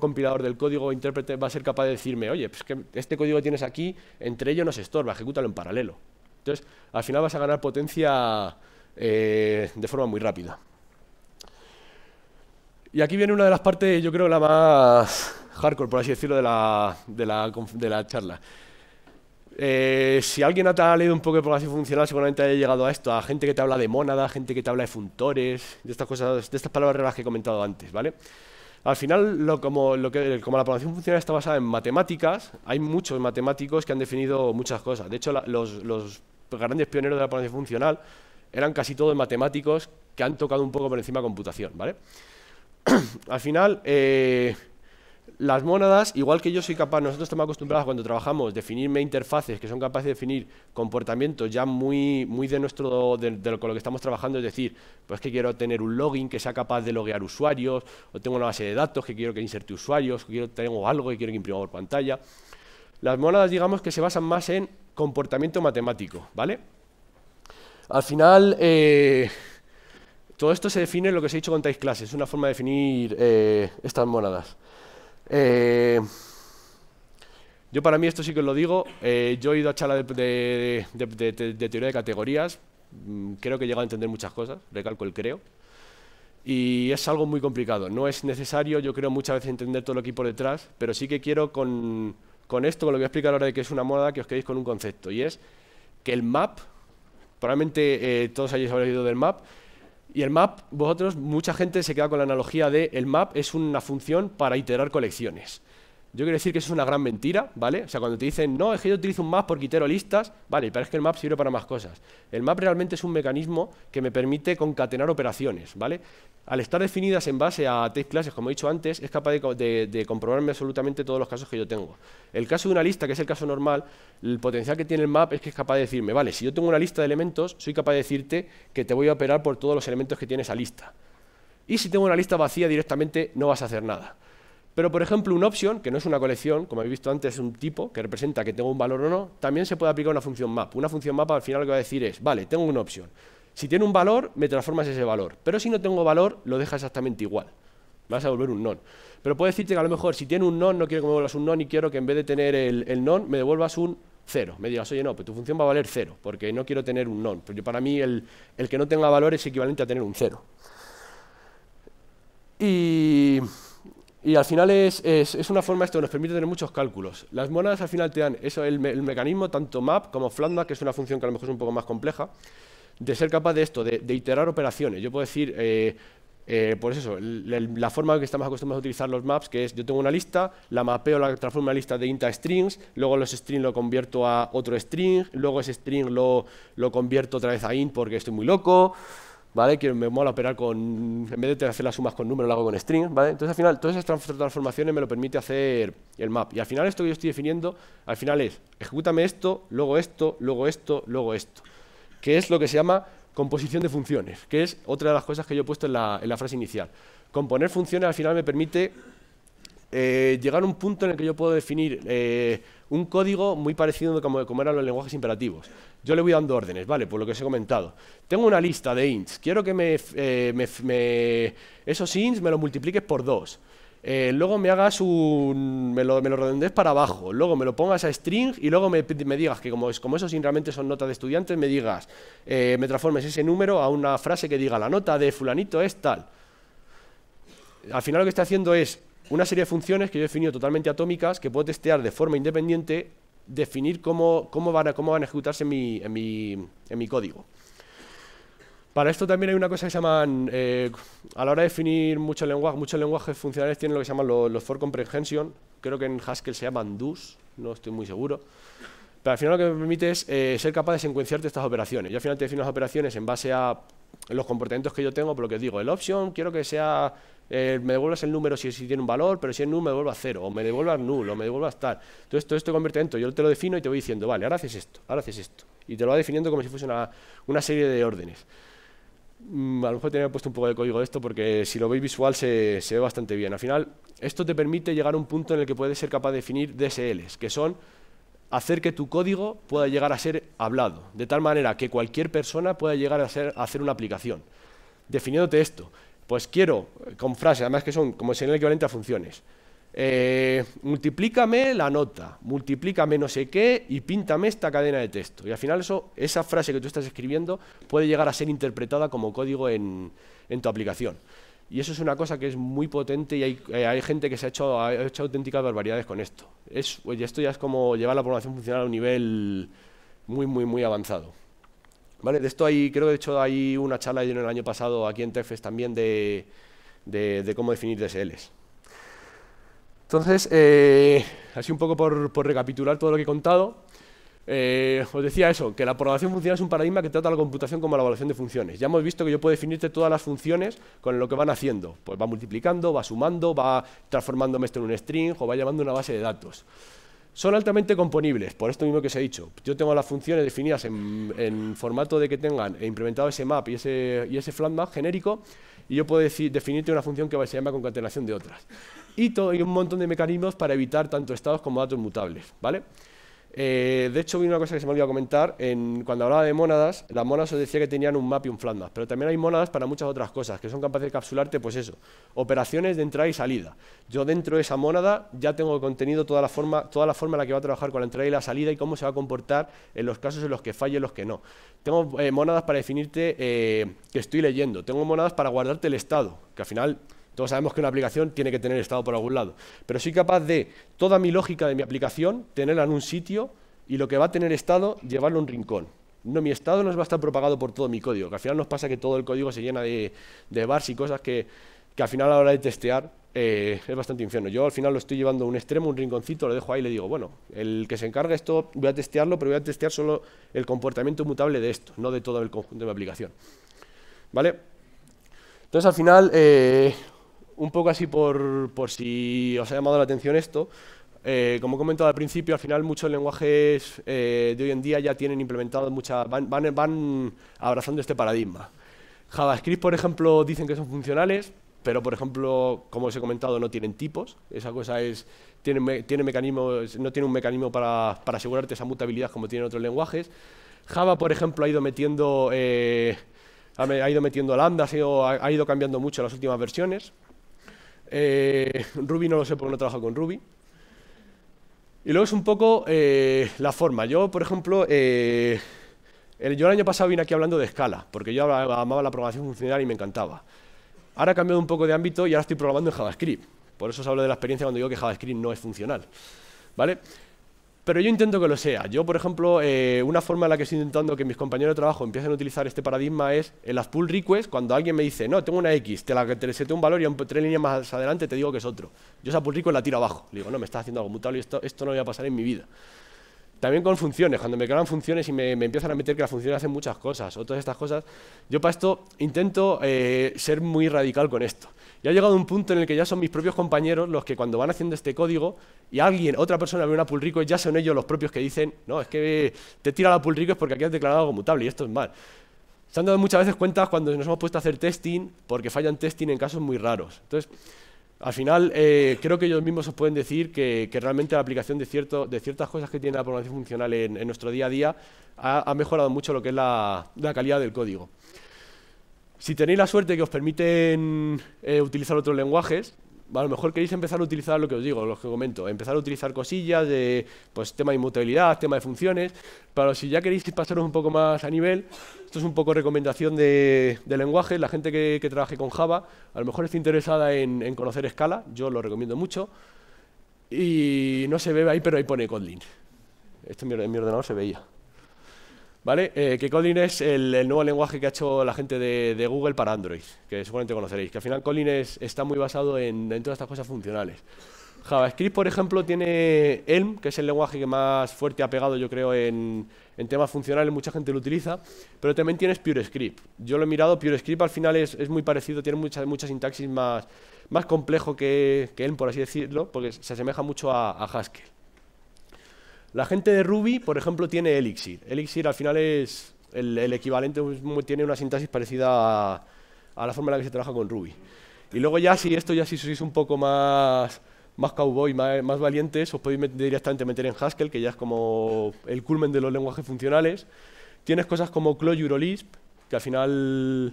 compilador del código intérprete va a ser capaz de decirme, oye, pues este código que tienes aquí, entre ellos no se estorba, ejecútalo en paralelo. Entonces, al final vas a ganar potencia eh, de forma muy rápida. Y aquí viene una de las partes, yo creo, la más hardcore, por así decirlo, de la, charla. Eh, si alguien ha leído un poco de programación funcional, seguramente haya llegado a esto, a gente que te habla de mónada, gente que te habla de funtores, de estas cosas, de estas palabras raras que he comentado antes, ¿vale? Al final, lo, como, la programación funcional está basada en matemáticas, hay muchos matemáticos que han definido muchas cosas. De hecho, los, grandes pioneros de la programación funcional eran casi todos matemáticos que han tocado un poco por encima computación, ¿vale? al final, eh, las monadas, igual que yo soy capaz, nosotros estamos acostumbrados cuando trabajamos, definirme interfaces que son capaces de definir comportamientos ya muy, muy de nuestro, de, lo, que estamos trabajando, es decir, pues que quiero tener un login que sea capaz de loguear usuarios, o tengo una base de datos que quiero que inserte usuarios, o quiero, tengo algo que quiero que imprima por pantalla. Las monadas, digamos, que se basan más en comportamiento matemático, ¿vale? Al final, eh, todo esto se define en lo que se ha dicho con Tais clases, es una forma de definir eh, estas monadas. Eh, yo para mí, esto sí que os lo digo, eh, yo he ido a charla de, teoría de categorías, mm, creo que he llegado a entender muchas cosas, recalco el creo, y es algo muy complicado. No es necesario, yo creo, muchas veces entender todo lo que hay por detrás, pero sí que quiero con, esto, con lo que voy a explicar ahora de que es una moda, que os quedéis con un concepto, y es que el map, probablemente todos hayáis oído del map, y el map, vosotros, mucha gente se queda con la analogía de el map es una función para iterar colecciones. Yo quiero decir que eso es una gran mentira, ¿vale? O sea, cuando te dicen, no, es que yo utilizo un map porque quitero listas, vale, pero es que el map sirve para más cosas. El map realmente es un mecanismo que me permite concatenar operaciones, ¿vale? Al estar definidas en base a test classes, como he dicho antes, es capaz de, comprobarme absolutamente todos los casos que yo tengo. El caso de una lista, que es el caso normal, el potencial que tiene el map es que es capaz de decirme, vale, si yo tengo una lista de elementos, soy capaz de decirte que te voy a operar por todos los elementos que tiene esa lista. Y si tengo una lista vacía directamente, no vas a hacer nada. Pero, por ejemplo, un option, que no es una colección, como habéis visto antes, es un tipo que representa que tengo un valor o no, también se puede aplicar una función map. Una función map al final lo que va a decir es, vale, tengo una opción. Si tiene un valor, me transformas ese valor. Pero si no tengo valor, lo deja exactamente igual. Vas a devolver un non. Pero puede decirte que a lo mejor si tiene un non, no quiero que me devuelvas un non y quiero que en vez de tener el, non, me devuelvas un cero. Me digas, oye, no, pues tu función va a valer cero, porque no quiero tener un non. Porque para mí el, el que no tenga valor es equivalente a tener un cero. Y y al final es, es, es, una forma, esto nos permite tener muchos cálculos. Las monadas al final te dan eso, el, el, mecanismo, tanto map como flatma, que es una función que a lo mejor es un poco más compleja, de ser capaz de esto, de, iterar operaciones. Yo puedo decir, eh, eh pues eso, la forma que estamos acostumbrados a utilizar los maps, que es yo tengo una lista, la mapeo, la transformo en una lista de int a strings, luego los strings lo convierto a otro string, luego ese string lo, lo convierto otra vez a int porque estoy muy loco, ¿vale? Que me mola operar con, en vez de hacer las sumas con números, lo hago con strings, ¿vale? Entonces al final todas esas transformaciones me lo permite hacer el map. Y al final esto que yo estoy definiendo, al final es, ejecútame esto, luego esto, luego esto, luego esto, que es lo que se llama composición de funciones, que es otra de las cosas que yo he puesto en la, frase inicial. Componer funciones al final me permite eh, llegar a un punto en el que yo puedo definir eh, un código muy parecido como, como eran los lenguajes imperativos. Yo le voy dando órdenes, ¿vale? Por lo que os he comentado. Tengo una lista de ints. Quiero que me, eh, me, esos ints me los multipliques por dos. Eh, luego me hagas un... Me lo, me redondees para abajo, luego me lo pongas a string y luego me, digas que como, como eso realmente son notas de estudiantes, me digas, eh, me transformes ese número a una frase que diga la nota de fulanito es tal. Al final lo que está haciendo es una serie de funciones que yo he definido totalmente atómicas que puedo testear de forma independiente, definir cómo, cómo, van, a, cómo van a ejecutarse en mi, en, código. Para esto también hay una cosa que se llaman, eh, a la hora de definir muchos lenguajes, muchos lenguajes funcionales tienen lo que se llaman los, for comprehension, creo que en Haskell se llaman DUS, no estoy muy seguro, pero al final lo que me permite es eh, ser capaz de secuenciarte estas operaciones. Yo al final te defino las operaciones en base a los comportamientos que yo tengo, por lo que digo, el option quiero que sea eh, me devuelvas el número si, tiene un valor, pero si es null me a cero, o me devuelvas null, o me a tal. Entonces todo esto convierte en yo te lo defino y te voy diciendo, vale, ahora haces esto, ahora haces esto. Y te lo va definiendo como si fuese una, serie de órdenes. Mm, a lo mejor tenía puesto un poco de código de esto porque si lo veis visual se, ve bastante bien. Al final, esto te permite llegar a un punto en el que puedes ser capaz de definir DSLs, que son hacer que tu código pueda llegar a ser hablado, de tal manera que cualquier persona pueda llegar a, a hacer una aplicación. Definiéndote esto, pues quiero, con frases, además que son como si el equivalente a funciones, eh, multiplícame la nota, multiplícame no sé qué y píntame esta cadena de texto. Y al final eso, esa frase que tú estás escribiendo puede llegar a ser interpretada como código en, tu aplicación. Y eso es una cosa que es muy potente y hay, eh, gente que se ha hecho, auténticas barbaridades con esto. Es, esto ya es como llevar la programación funcional a un nivel muy, muy, muy avanzado. De esto hay, creo que de hecho hay una charla en el año pasado aquí en TEFES también de, cómo definir DSLs. Entonces, eh, así un poco por, recapitular todo lo que he contado, eh, os decía eso, que la programación funcional es un paradigma que trata la computación como la evaluación de funciones. Ya hemos visto que yo puedo definirte todas las funciones con lo que van haciendo. Pues va multiplicando, va sumando, va transformándome esto en un string o va llamando una base de datos. Son altamente componibles, por esto mismo que os he dicho. Yo tengo las funciones definidas en, formato de que tengan implementado ese map y ese, y ese flat map genérico, y yo puedo decir, definirte una función que se llama concatenación de otras. Y, todo, un montón de mecanismos para evitar tanto estados como datos mutables, ¿vale? Eh, de hecho, vi una cosa que se me olvidó comentar. cuando hablaba de monadas, las monadas os decía que tenían un map y un flatmap, pero también hay monadas para muchas otras cosas, que son capaces de capsularte, pues eso, operaciones de entrada y salida. Yo dentro de esa monada ya tengo contenido toda la forma, toda la forma en la que va a trabajar con la entrada y la salida y cómo se va a comportar en los casos en los que falle y en los que no. Tengo eh, monadas para definirte eh, que estoy leyendo. Tengo monadas para guardarte el estado, que al final todos sabemos que una aplicación tiene que tener estado por algún lado, pero soy capaz de toda mi lógica de mi aplicación tenerla en un sitio y lo que va a tener estado llevarlo a un rincón. No, mi estado no va a estar propagado por todo mi código, que al final nos pasa que todo el código se llena de, bars y cosas que, al final a la hora de testear eh, es bastante infierno. Yo al final lo estoy llevando a un extremo, un rinconcito, lo dejo ahí y le digo, bueno, el que se encargue esto voy a testearlo, pero voy a testear solo el comportamiento mutable de esto, no de todo el conjunto de mi aplicación. ¿Vale? Entonces al final, eh, un poco así por, si os ha llamado la atención esto, eh, como he comentado al principio, al final muchos lenguajes eh, de hoy en día ya tienen implementado muchas, van, abrazando este paradigma. JavaScript, por ejemplo, dicen que son funcionales, pero por ejemplo, como os he comentado, no tienen tipos. Esa cosa es, tiene, tiene no tiene un mecanismo para, asegurarte esa mutabilidad como tienen otros lenguajes. Java, por ejemplo, ha ido metiendo, eh, ha, ido metiendo lambdas, ha ha ido cambiando mucho las últimas versiones. Eh, Ruby no lo sé porque no he trabajado con Ruby. Y luego es un poco eh, la forma. Yo, por ejemplo, eh, el, yo el año pasado vine aquí hablando de escala, porque yo amaba la programación funcional y me encantaba. Ahora he cambiado un poco de ámbito y ahora estoy programando en JavaScript. Por eso os hablo de la experiencia cuando digo que JavaScript no es funcional. ¿Vale? Pero yo intento que lo sea. Yo, por ejemplo, eh, una forma en la que estoy intentando que mis compañeros de trabajo empiecen a utilizar este paradigma es en las pull requests, cuando alguien me dice, no, tengo una X, te la te un valor y tres líneas más adelante te digo que es otro. Yo esa pull request la tiro abajo. Le digo, no, me estás haciendo algo mutable y esto, esto no lo voy a pasar en mi vida. También con funciones, cuando me crean funciones y me, empiezan a meter que las funciones hacen muchas cosas o todas estas cosas, yo para esto intento eh, ser muy radical con esto. Ya ha llegado un punto en el que ya son mis propios compañeros los que cuando van haciendo este código y alguien, otra persona ve una pull request, ya son ellos los propios que dicen, no, es que te tira la pull request porque aquí has declarado algo mutable y esto es mal. Se han dado muchas veces cuentas cuando nos hemos puesto a hacer testing porque fallan testing en casos muy raros. Entonces, al final, eh, creo que ellos mismos os pueden decir que, realmente la aplicación de, de ciertas cosas que tiene la programación funcional en, nuestro día a día ha, mejorado mucho lo que es la, calidad del código. Si tenéis la suerte que os permiten eh, utilizar otros lenguajes, a lo mejor queréis empezar a utilizar lo que os digo, lo que comento, empezar a utilizar cosillas de pues tema de inmutabilidad, tema de funciones, pero si ya queréis pasaros un poco más a nivel, esto es un poco recomendación de, lenguaje, la gente que, trabaje con Java, a lo mejor está interesada en, conocer escala, yo lo recomiendo mucho, y no se ve ahí, pero ahí pone Kotlin. Esto en mi ordenador se veía. ¿Vale? Eh, que Kotlin es el, nuevo lenguaje que ha hecho la gente de, Google para Android, que seguramente conoceréis. Que al final Kotlin está muy basado en, todas estas cosas funcionales. JavaScript, por ejemplo, tiene Elm, que es el lenguaje que más fuerte ha pegado, yo creo, en, temas funcionales. Mucha gente lo utiliza. Pero también tienes PureScript. Yo lo he mirado. PureScript al final es, muy parecido, tiene mucha, muchas sintaxis más, más complejo que, Elm, por así decirlo, porque se asemeja mucho a, a Haskell. La gente de Ruby, por ejemplo, tiene Elixir. Elixir al final es el, equivalente, tiene una sintaxis parecida a, la forma en la que se trabaja con Ruby. Y luego ya si esto ya si sois un poco más, más cowboy, más, valientes, os podéis directamente meter en Haskell, que ya es como el culmen de los lenguajes funcionales. Tienes cosas como Clojure o Lisp, que al final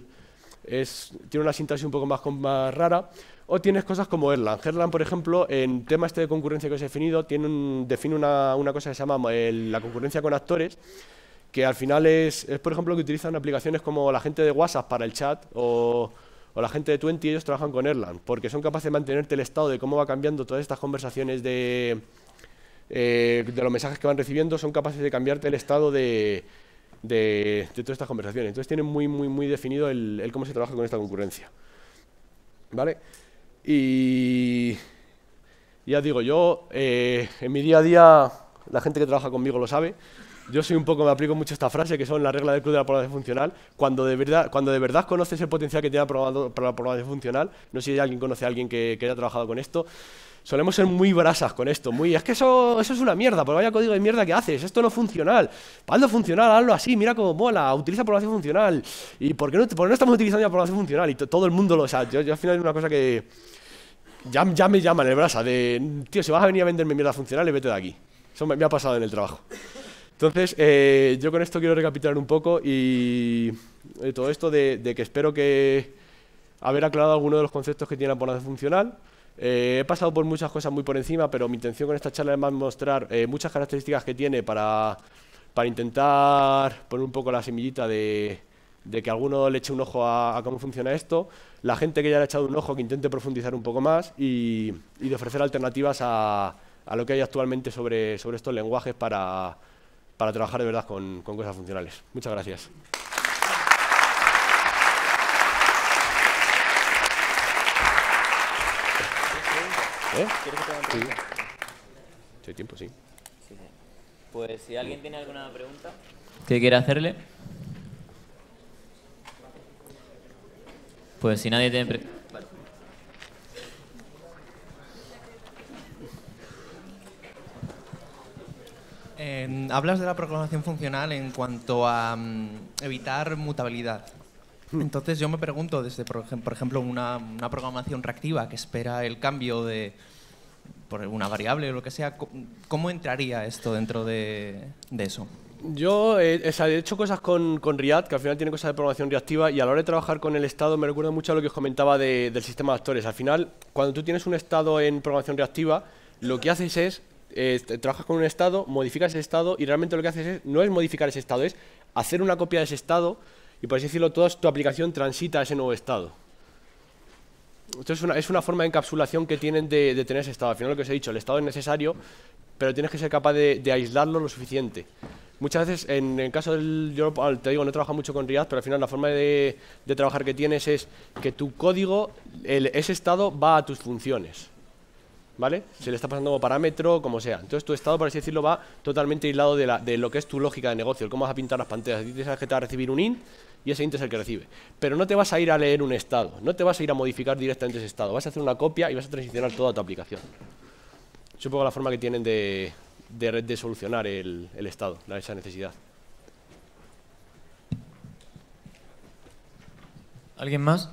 tiene una sintaxis un poco más, más rara. O tienes cosas como Erlang. Erlang, por ejemplo, en tema este de concurrencia que os he definido, tiene define una, cosa que se llama eh, la concurrencia con actores, que al final es, es, por ejemplo, que utilizan aplicaciones como la gente de WhatsApp para el chat o, la gente de Twenty, ellos trabajan con Erlang, porque son capaces de mantenerte el estado de cómo va cambiando todas estas conversaciones de, eh, de los mensajes que van recibiendo, son capaces de cambiarte el estado de, todas estas conversaciones. Entonces tienen muy, muy, muy definido el, el cómo se trabaja con esta concurrencia. ¿Vale? Y ya digo, yo eh, en mi día a día, la gente que trabaja conmigo lo sabe, yo soy un poco, me aplico mucho esta frase que son la regla del club de la programación funcional. Cuando de verdad, cuando de verdad conoces el potencial que tiene la programación funcional, no sé si alguien conoce a alguien que haya trabajado con esto, solemos ser muy brasas con esto, muy, es que eso, eso es una mierda, pero pues vaya código de mierda que haces, esto no es funcional, hazlo funcional, hazlo así, mira cómo mola, utiliza programación funcional, y ¿por qué no, no estamos utilizando la programación funcional? Y todo el mundo lo sabe, yo, yo al final es una cosa que ya, ya me llaman el brasa, de, tío, si vas a venir a venderme mierda funcional, vete de aquí, eso me, ha pasado en el trabajo. Entonces, eh, yo con esto quiero recapitular un poco y eh, todo esto de, de que espero que haber aclarado algunos de los conceptos que tiene la programación funcional. Eh, he pasado por muchas cosas muy por encima, pero mi intención con esta charla es más mostrar eh, muchas características que tiene para, para, intentar poner un poco la semillita de, que alguno le eche un ojo a, cómo funciona esto, la gente que ya le ha echado un ojo que intente profundizar un poco más y, y de ofrecer alternativas a, a, lo que hay actualmente sobre, sobre estos lenguajes para, para trabajar de verdad con, con cosas funcionales. Muchas gracias. ¿Eh? ¿Quieres que te haga Hay tiempo, sí. Pues si alguien tiene alguna pregunta. que quiere hacerle? Pues si nadie tiene... hablas de la programación funcional en cuanto a mm, evitar mutabilidad. Entonces yo me pregunto, desde por ejemplo una, una programación reactiva que espera el cambio de por una variable o lo que sea, ¿cómo entraría esto dentro de, eso? Yo eh, eh, he hecho cosas con, con, React, que al final tiene cosas de programación reactiva, y a la hora de trabajar con el estado me recuerdo mucho a lo que os comentaba del sistema de actores. Al final, cuando tú tienes un estado en programación reactiva, lo que haces es, eh, trabajas con un estado, modificas ese estado, y realmente lo que haces es, no es modificar ese estado, es hacer una copia de ese estado, y por así decirlo, toda tu aplicación transita a ese nuevo estado. Entonces, es una, forma de encapsulación que tienen de, tener ese estado. Al final lo que os he dicho, el estado es necesario, pero tienes que ser capaz de, aislarlo lo suficiente. Muchas veces, en el caso del... Yo te digo, no trabajo mucho con React, pero al final la forma de, trabajar que tienes es que tu código, ese estado va a tus funciones. ¿Vale? Se le está pasando como parámetro, como sea. Entonces tu estado, por así decirlo, va totalmente aislado de, lo que es tu lógica de negocio, el cómo vas a pintar las pantallas. A que te va a recibir un int y ese índice es el que recibe. Pero no te vas a ir a leer un estado, no te vas a ir a modificar directamente ese estado, vas a hacer una copia y vas a transicionar toda tu aplicación. Supongo la forma que tienen de, de, de solucionar el, estado, esa necesidad. ¿Alguien más?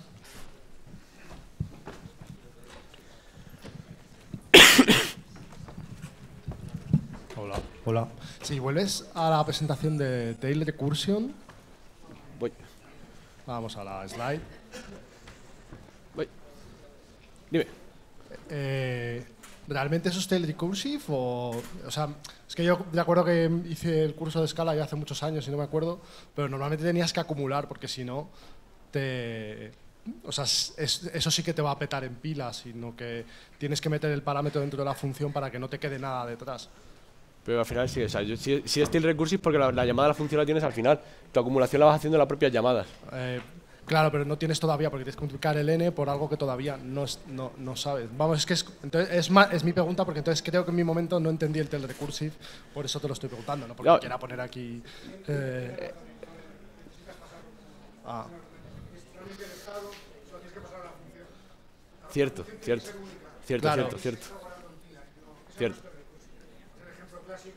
Hola. Hola. Si vuelves a la presentación de Taylor Recursion, Vamos a la slide. Voy. Dime. Eh, ¿Realmente es usted el recursive? O, sea, es que yo de acuerdo que hice el curso de escala ya hace muchos años, y no me acuerdo, pero normalmente tenías que acumular porque si no, te, o sea, eso sí que te va a petar en pilas, sino que tienes que meter el parámetro dentro de la función para que no te quede nada detrás. Pero al final sí, si, es Tel Recursive porque la, llamada la función la tienes al final. Tu acumulación la vas haciendo en las propias llamadas. Eh, claro, pero no tienes todavía porque tienes que multiplicar el n por algo que todavía no, no, no, sabes. Vamos, es que es, entonces, es, mi pregunta porque entonces creo que en mi momento no entendí el Tel Recursive, por eso te lo estoy preguntando, no porque quiera poner aquí... Eh, ah. Cierto, cierto. cierto, cierto. Cierto.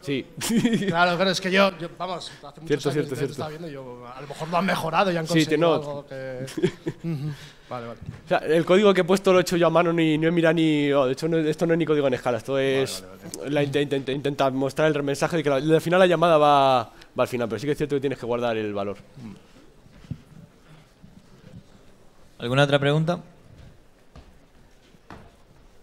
Sí. claro, claro, es que yo, vamos, hace muchos viendo a lo mejor lo han mejorado y han conseguido que... vale, vale. el código que he puesto lo he hecho yo a mano, ni, no he mirado ni... Oh, de hecho, esto no es ni código en escala, esto es... la, intenta mostrar el mensaje de que al final la llamada va al final, pero sí que es cierto que tienes que guardar el valor. ¿Alguna otra pregunta?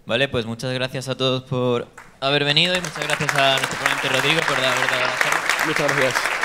Vale, pues muchas gracias a todos por haber venido y muchas gracias a nuestro ponente Rodrigo por haber la charla. Muchas gracias.